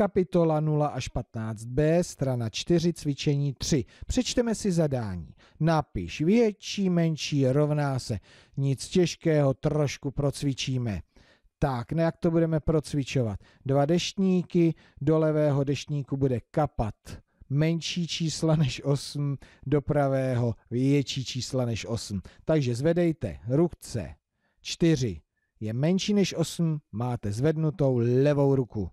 Kapitola 0 až 15b, strana 4, cvičení 3. Přečteme si zadání. Napiš větší, menší, rovná se. Nic těžkého, trošku procvičíme. Tak, nejak no jak to budeme procvičovat? Dva deštníky, do levého deštníku bude kapat menší čísla než 8, do pravého větší čísla než 8. Takže zvedejte ruce 4 je menší než 8, máte zvednutou levou ruku.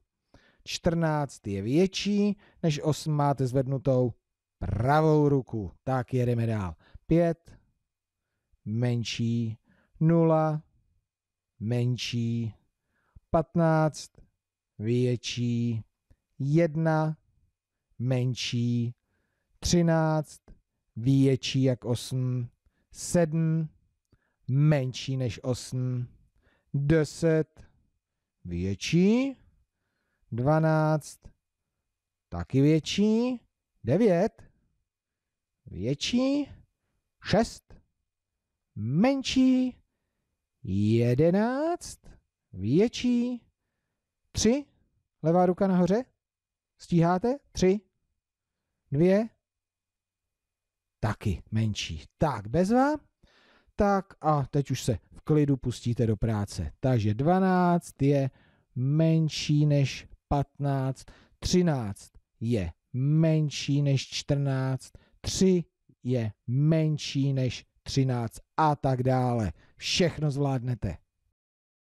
14 je větší, než 8 máte zvednutou pravou ruku. Tak jedeme dál. 5, menší, 0, menší, 15, větší, 1, menší, 13, větší jak 8, 7, menší než 8, 10, větší, 12, taky větší, 9, větší, 6, menší, 11, větší, 3, levá ruka nahoře, stíháte, 3, 2, taky menší. Tak, bezva. Tak a teď už se v klidu pustíte do práce. Takže 12 je menší než 15, 13 je menší než 14, 3 je menší než 13 a tak dále. Všechno zvládnete.